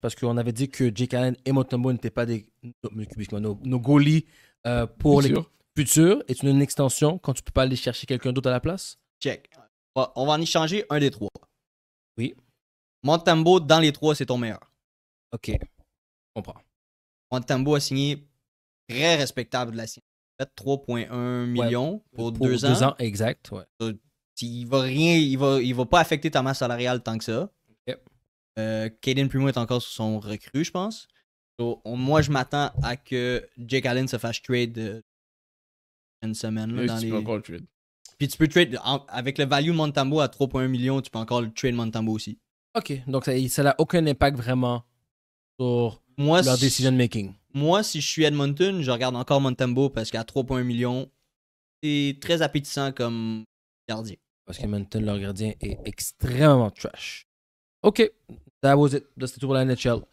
parce qu'on avait dit que Jake Allen et Motombo n'étaient pas des, nos, nos goalies euh, pour les futurs. est ce une extension quand tu peux pas aller chercher quelqu'un d'autre à la place Check. On va en échanger un des trois. Oui. Montembo, dans les trois, c'est ton meilleur. Ok. Je Comprends. Montembo a signé très respectable de la signature. 3,1 millions pour, pour, deux, ans. exact. Euh, il va rien, il va, il va pas affecter ta masse salariale tant que ça. Euh, Caden Primo est encore sur son recrue, je pense. moi, je m'attends à que Jake Allen se fasse trade euh, une semaine. dans trade. Puis tu peux trade avec le value Montambo à 3,1 millions, tu peux encore le trade Montambo aussi. Ok, donc ça n'a aucun impact vraiment sur leur decision making. Moi, si je suis Edmonton, je regarde encore Montambo parce qu'à 3,1 millions, c'est très appétissant comme gardien. Parce que Edmonton, leur gardien est extrêmement trash. Ok, that was it. That's the all NHL.